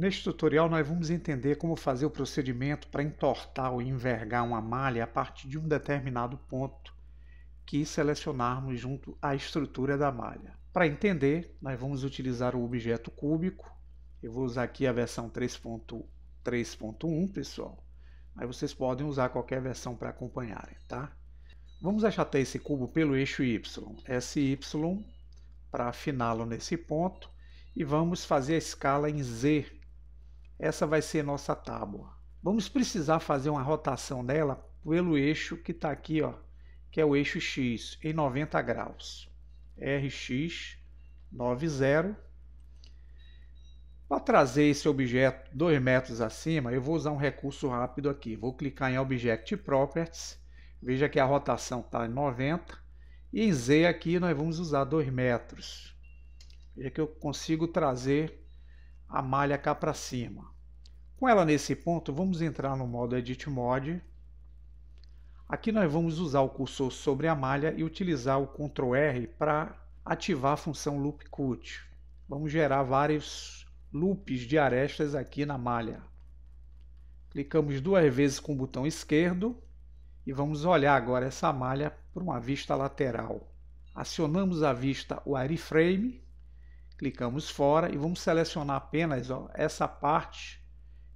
Neste tutorial nós vamos entender como fazer o procedimento para entortar ou envergar uma malha a partir de um determinado ponto que selecionarmos junto à estrutura da malha. Para entender, nós vamos utilizar o objeto cúbico. Eu vou usar aqui a versão 3.3.1, pessoal. Mas vocês podem usar qualquer versão para acompanharem, tá? Vamos achatar esse cubo pelo eixo Y. SY para afiná-lo nesse ponto. E vamos fazer a escala em Z essa vai ser nossa tábua. Vamos precisar fazer uma rotação dela pelo eixo que está aqui, ó, que é o eixo X, em 90 graus. RX 90. Para trazer esse objeto 2 metros acima, eu vou usar um recurso rápido aqui. Vou clicar em Object Properties. Veja que a rotação está em 90. E em Z aqui nós vamos usar 2 metros. Veja que eu consigo trazer a malha cá para cima. Com ela nesse ponto, vamos entrar no modo Edit Mode. Aqui nós vamos usar o cursor sobre a malha e utilizar o Ctrl R para ativar a função Loop Cut. Vamos gerar vários loops de arestas aqui na malha. Clicamos duas vezes com o botão esquerdo e vamos olhar agora essa malha por uma vista lateral. Acionamos a vista Wireframe Clicamos fora e vamos selecionar apenas ó, essa parte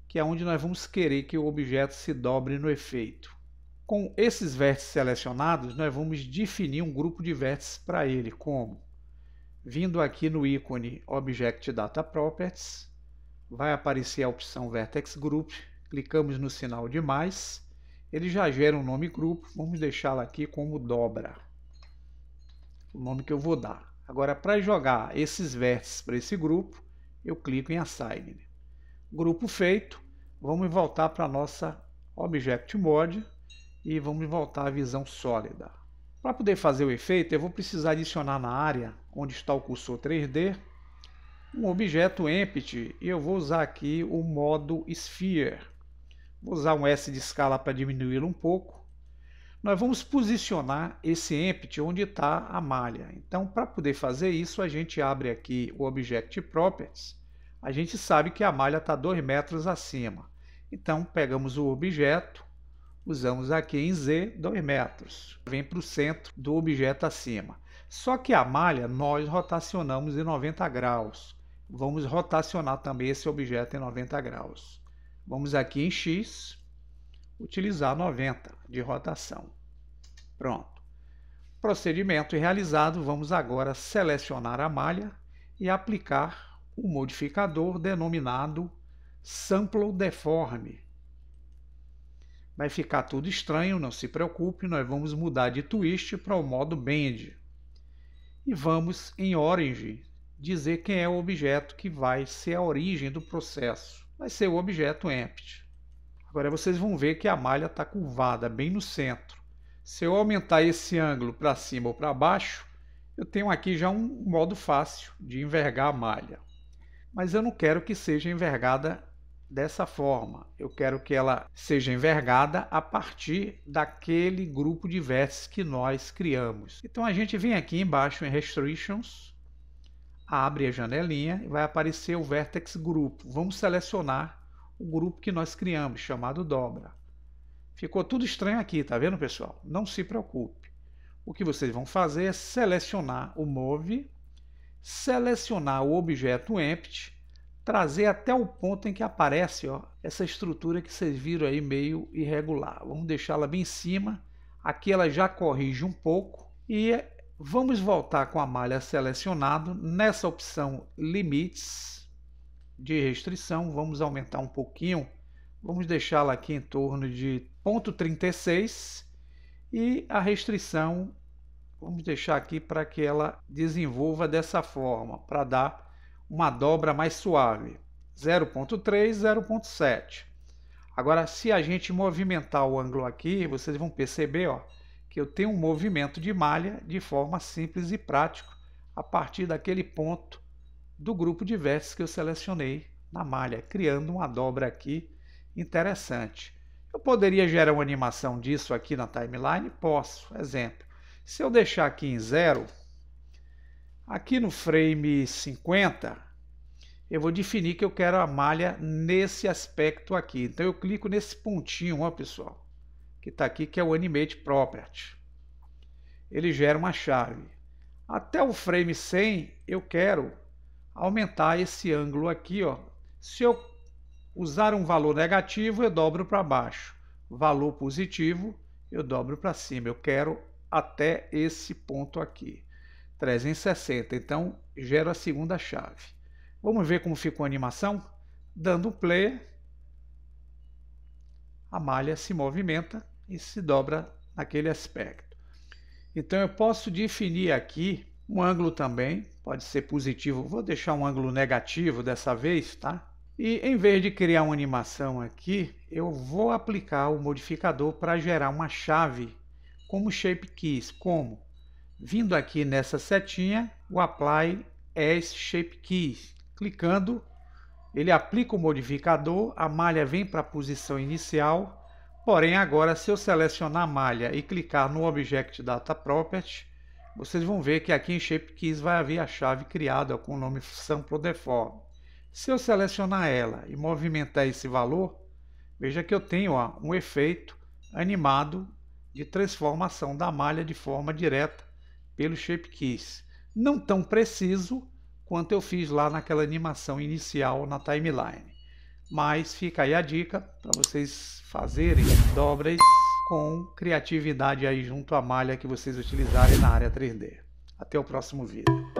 que é onde nós vamos querer que o objeto se dobre no efeito. Com esses vértices selecionados, nós vamos definir um grupo de vértices para ele, como? Vindo aqui no ícone Object Data Properties, vai aparecer a opção Vertex Group, clicamos no sinal de mais, ele já gera um nome grupo, vamos deixá-lo aqui como dobra, o nome que eu vou dar. Agora, para jogar esses vértices para esse grupo, eu clico em Assign. Grupo feito, vamos voltar para a nossa Object Mode e vamos voltar à visão sólida. Para poder fazer o efeito, eu vou precisar adicionar na área onde está o cursor 3D um objeto empty e eu vou usar aqui o modo Sphere. Vou usar um S de escala para diminuí-lo um pouco nós vamos posicionar esse empty onde está a malha. Então, para poder fazer isso, a gente abre aqui o Object Properties. A gente sabe que a malha está 2 metros acima. Então, pegamos o objeto, usamos aqui em Z 2 metros. Vem para o centro do objeto acima. Só que a malha nós rotacionamos em 90 graus. Vamos rotacionar também esse objeto em 90 graus. Vamos aqui em X, utilizar 90 de rotação. Pronto. Procedimento realizado, vamos agora selecionar a malha e aplicar o modificador denominado Sample Deform. Vai ficar tudo estranho, não se preocupe, nós vamos mudar de Twist para o modo Bend. E vamos em Origin dizer quem é o objeto que vai ser a origem do processo. Vai ser o objeto Empty. Agora vocês vão ver que a malha está curvada bem no centro. Se eu aumentar esse ângulo para cima ou para baixo, eu tenho aqui já um modo fácil de envergar a malha. Mas eu não quero que seja envergada dessa forma. Eu quero que ela seja envergada a partir daquele grupo de vértices que nós criamos. Então a gente vem aqui embaixo em Restrictions, abre a janelinha e vai aparecer o Vertex Group. Vamos selecionar o grupo que nós criamos, chamado Dobra. Ficou tudo estranho aqui, tá vendo, pessoal? Não se preocupe. O que vocês vão fazer é selecionar o Move, selecionar o objeto Empty, trazer até o ponto em que aparece ó, essa estrutura que vocês viram aí meio irregular. Vamos deixá-la bem em cima. Aqui ela já corrige um pouco. E vamos voltar com a malha selecionada nessa opção Limites de restrição, vamos aumentar um pouquinho, vamos deixá-la aqui em torno de 0,36 e a restrição vamos deixar aqui para que ela desenvolva dessa forma, para dar uma dobra mais suave, 0.3, 0.7. Agora, se a gente movimentar o ângulo aqui, vocês vão perceber ó, que eu tenho um movimento de malha de forma simples e prática a partir daquele ponto do grupo de vértices que eu selecionei na malha, criando uma dobra aqui interessante. Eu poderia gerar uma animação disso aqui na timeline? Posso, exemplo. Se eu deixar aqui em zero, aqui no frame 50, eu vou definir que eu quero a malha nesse aspecto aqui. Então eu clico nesse pontinho, ó pessoal, que está aqui, que é o Animate Property. Ele gera uma chave. Até o frame 100, eu quero aumentar esse ângulo aqui, ó. Se eu usar um valor negativo, eu dobro para baixo. Valor positivo, eu dobro para cima. Eu quero até esse ponto aqui. 360, então gero a segunda chave. Vamos ver como ficou a animação? Dando um play, a malha se movimenta e se dobra naquele aspecto. Então eu posso definir aqui um ângulo também pode ser positivo. Vou deixar um ângulo negativo dessa vez, tá? E em vez de criar uma animação aqui, eu vou aplicar o modificador para gerar uma chave como shape keys. Como? Vindo aqui nessa setinha, o apply as shape keys. Clicando, ele aplica o modificador, a malha vem para a posição inicial. Porém, agora se eu selecionar a malha e clicar no Object Data Property, vocês vão ver que aqui em ShapeKeys vai haver a chave criada com o nome Sample Deform. Se eu selecionar ela e movimentar esse valor, veja que eu tenho ó, um efeito animado de transformação da malha de forma direta pelo ShapeKeys. Não tão preciso quanto eu fiz lá naquela animação inicial na timeline. Mas fica aí a dica para vocês fazerem dobras com criatividade aí junto à malha que vocês utilizarem na área 3D. Até o próximo vídeo.